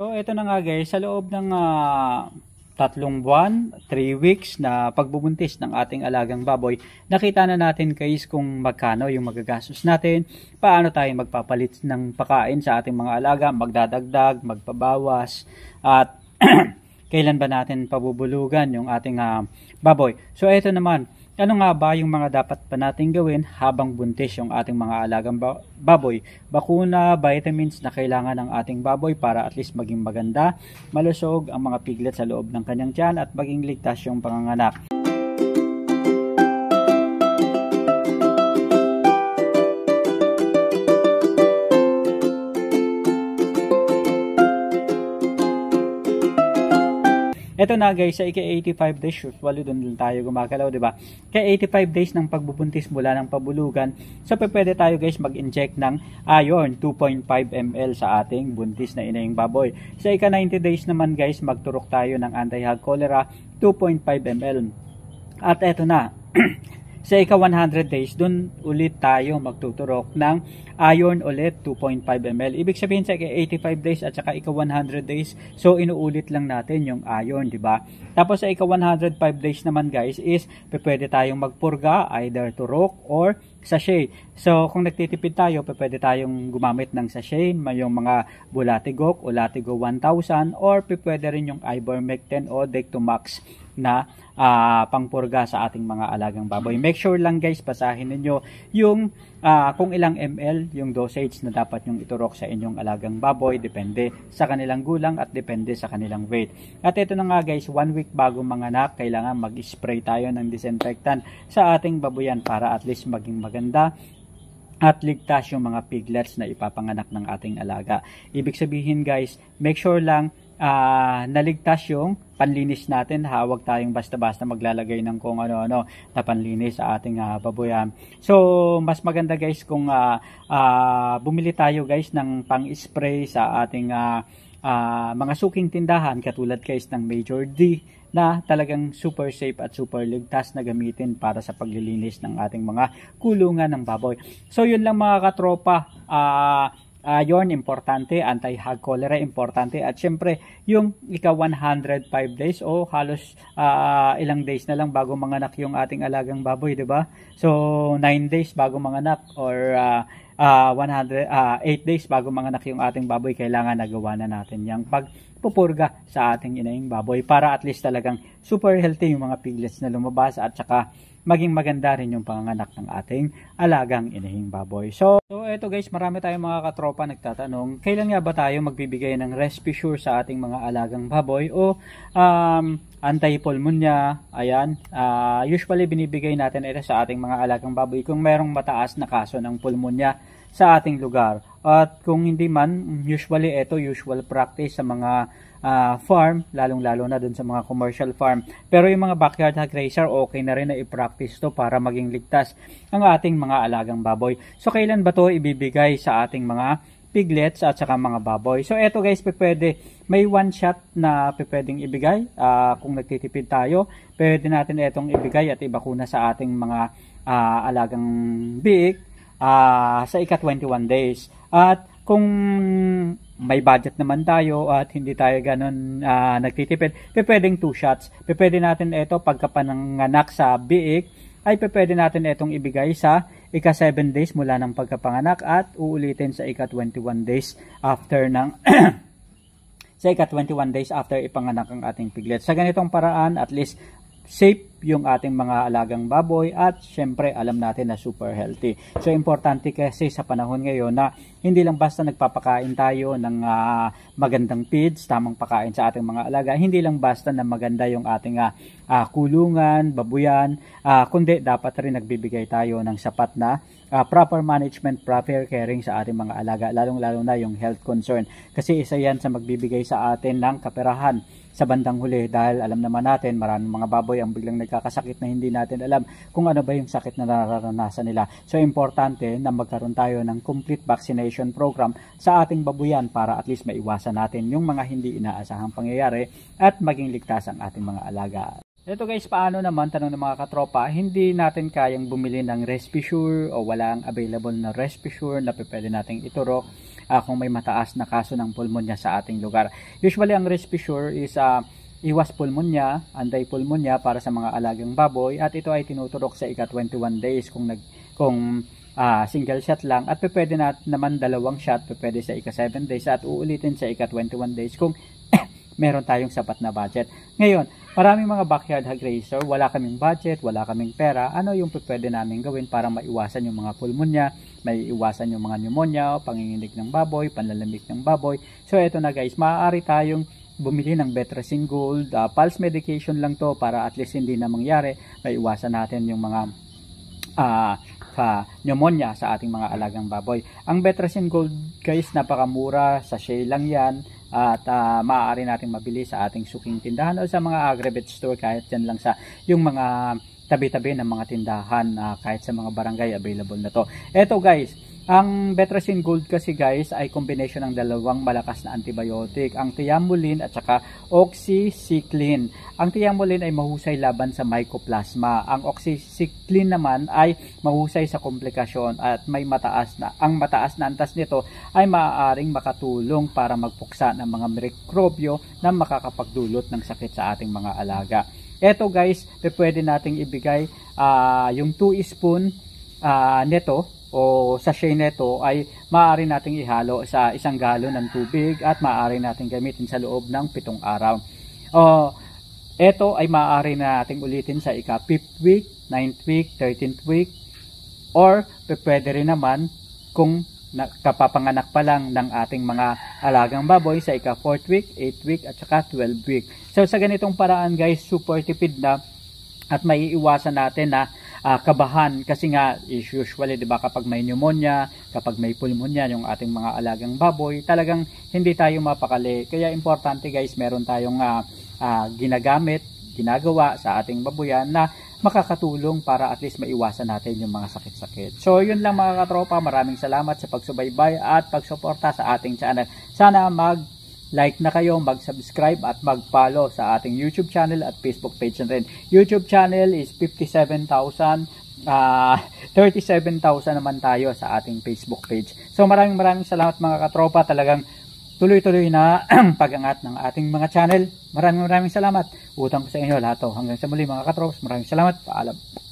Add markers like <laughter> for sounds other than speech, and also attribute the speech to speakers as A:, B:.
A: So ito na nga guys, sa loob ng uh, tatlong buwan, 3 weeks na pagbubuntis ng ating alagang baboy, nakita na natin guys kung magkano yung magagastos natin, paano tayo magpapalit ng pakain sa ating mga alaga, magdadagdag, magpabawas, at <clears throat> kailan ba natin pabubulugan yung ating uh, baboy. So ito naman, ano nga ba yung mga dapat pa natin gawin habang buntis yung ating mga alagang baboy? Bakuna, vitamins na kailangan ng ating baboy para at least maging maganda, malusog ang mga piglet sa loob ng kanyang tiyan at maging ligtas yung panganganak. Ito na guys, sa ika-85 days, usually doon lang tayo gumagalaw, di ba? Kaya 85 days ng pagbubuntis mula ng pabulugan, so pwede tayo guys mag-inject ng iron 2.5 ml sa ating buntis na inayong baboy. Sa ika-90 days naman guys, magturok tayo ng anti-hog cholera 2.5 ml. At eto na, <clears throat> sa ika 100 days, dun ulit tayo magtuturok ng iron ulit 2.5 ml. Ibig sabihin sa ika 85 days at saka ika 100 days, so inuulit lang natin yung iron, di ba? Tapos sa ika 105 days naman guys is pwede tayong magpurga either turok or sachet. So kung nagtitipid tayo, pwede tayong gumamit ng sachet, yung mga bulatigok o latigo 1000 or pwede rin yung ivermectin o dectomax na uh, pangpurga sa ating mga alagang baboy. Make sure lang guys, basahin ninyo yung uh, kung ilang ml yung dosage na dapat yung iturok sa inyong alagang baboy. Depende sa kanilang gulang at depende sa kanilang weight. At ito na nga guys, one week bago manganak, kailangan mag-spray tayo ng disinfectant sa ating baboyan para at least maging maganda at ligtas yung mga piglets na ipapanganak ng ating alaga. Ibig sabihin guys, make sure lang uh, naligtas yung panlinis natin Hawag tayong basta-basta maglalagay ng kung ano-ano na panlinis sa ating uh, ah, baboyan so mas maganda guys kung uh, uh, bumili tayo guys ng pang-spray sa ating uh, uh, mga suking tindahan katulad guys ng Major D na talagang super safe at super ligtas na gamitin para sa paglilinis ng ating mga kulungan ng baboy. So yun lang mga katropa. Uh, uh, importante, anti-hog importante. At syempre, yung ika 105 days o halos uh, ilang days na lang bago manganak yung ating alagang baboy, di ba? So, 9 days bago manganak or uh, uh, 100, uh, 8 days bago manganak yung ating baboy, kailangan nagawa na natin yung pagpupurga sa ating inaing baboy para at least talagang super healthy yung mga piglets na lumabas at saka maging maganda rin yung panganganak ng ating alagang inihing baboy. So, so eto guys, marami tayong mga katropa nagtatanong, kailan nga ba tayo magbibigay ng rescue sure sa ating mga alagang baboy o um, anti-pulmonya, ayan, uh, usually binibigay natin ito sa ating mga alagang baboy kung merong mataas na kaso ng pulmonya sa ating lugar. At kung hindi man, usually ito usual practice sa mga uh, farm, lalong-lalo na dun sa mga commercial farm. Pero yung mga backyard hog racer, okay na rin na i-practice to para maging ligtas ang ating mga alagang baboy. So kailan ba to ibibigay sa ating mga piglets at saka mga baboy. So eto guys, pwede may one shot na pwedeng ibigay uh, kung nagtitipid tayo. Pwede natin itong ibigay at ibakuna sa ating mga uh, alagang biik uh, sa ika-21 days. At kung may budget naman tayo at hindi tayo ganun uh, nagtitipid, pwedeng two shots. Pwede natin ito pagkapananganak sa biik ay pwede natin itong ibigay sa ika 7 days mula ng pagkapanganak at uulitin sa ika 21 days after ng <clears throat> sa ika 21 days after ipanganak ang ating piglet. Sa ganitong paraan, at least safe yung ating mga alagang baboy at syempre alam natin na super healthy. So importante kasi sa panahon ngayon na hindi lang basta nagpapakain tayo ng uh, magandang feeds, tamang pakain sa ating mga alaga, hindi lang basta na maganda yung ating uh, kulungan, babuyan, uh, kundi dapat rin nagbibigay tayo ng sapat na uh, proper management, proper caring sa ating mga alaga, lalong-lalo na yung health concern. Kasi isa yan sa magbibigay sa atin ng kaperahan sa bandang huli dahil alam naman natin maraming mga baboy ang biglang nagkakasakit na hindi natin alam kung ano ba yung sakit na nararanasan nila. So importante na magkaroon tayo ng complete vaccination program sa ating babuyan para at least maiwasan natin yung mga hindi inaasahang pangyayari at maging ligtas ang ating mga alaga. Ito guys, paano naman, tanong ng mga katropa, hindi natin kayang bumili ng respisure sure o walang available na respisure na pwede nating iturok uh, ah, kung may mataas na kaso ng pulmonya sa ating lugar. Usually ang respisure is uh, iwas pulmonya, anday pulmonya para sa mga alagang baboy at ito ay tinuturok sa ika 21 days kung nag kung uh, single shot lang at pwede na, naman dalawang shot pwede sa ika 7 days at uulitin sa ika 21 days kung meron tayong sapat na budget. Ngayon, maraming mga backyard hog raiser, wala kaming budget, wala kaming pera, ano yung pwede namin gawin para maiwasan yung mga pulmonya, maiiwasan yung mga pneumonia, panginginig ng baboy, panlalamig ng baboy. So ito na guys, maaari tayong bumili ng Betracin Gold, uh, pulse medication lang to para at least hindi na mangyari, maiwasan natin yung mga uh, uh, pneumonia sa ating mga alagang baboy. Ang Betracin Gold guys, napakamura, sachet lang yan, at uh, maaari nating mabili sa ating suking tindahan o sa mga aggregate store kahit yan lang sa yung mga tabi-tabi ng mga tindahan uh, kahit sa mga barangay available na to. Eto guys, ang Betracin Gold kasi guys ay combination ng dalawang malakas na antibiotic, ang Tiamulin at saka Oxycycline. Ang Tiamulin ay mahusay laban sa mycoplasma. Ang Oxycycline naman ay mahusay sa komplikasyon at may mataas na ang mataas na antas nito ay maaaring makatulong para magpuksa ng mga mikrobyo na makakapagdulot ng sakit sa ating mga alaga. Ito guys, pwede nating ibigay uh, yung 2 spoon uh, nito o sachet nito ay maaari nating ihalo sa isang galon ng tubig at maaari nating gamitin sa loob ng pitong araw. O, ito ay maaari nating ulitin sa ika-5th week, 9th week, 13th week, or pwede rin naman kung kapapanganak pa lang ng ating mga alagang baboy sa ika 4th week, 8th week at saka 12th week. So sa ganitong paraan guys, super tipid na at may iwasan natin na uh, kabahan kasi nga is usually 'di ba kapag may pneumonia, kapag may pulmonya yung ating mga alagang baboy, talagang hindi tayo mapakali. Kaya importante guys, meron tayong uh, uh, ginagamit, ginagawa sa ating babuyan na makakatulong para at least maiwasan natin yung mga sakit-sakit. So, yun lang mga katropa. Maraming salamat sa pagsubaybay at pagsuporta sa ating channel. Sana mag Like na kayo, mag-subscribe at mag-follow sa ating YouTube channel at Facebook page na rin. YouTube channel is 57,000 uh, 37,000 naman tayo sa ating Facebook page. So maraming maraming salamat mga katropa. Talagang tuloy-tuloy na <clears throat> pagangat ng ating mga channel. Maraming maraming salamat. Utang ko sa inyo lahat. To. Hanggang sa muli mga katrops. Maraming salamat. Paalam.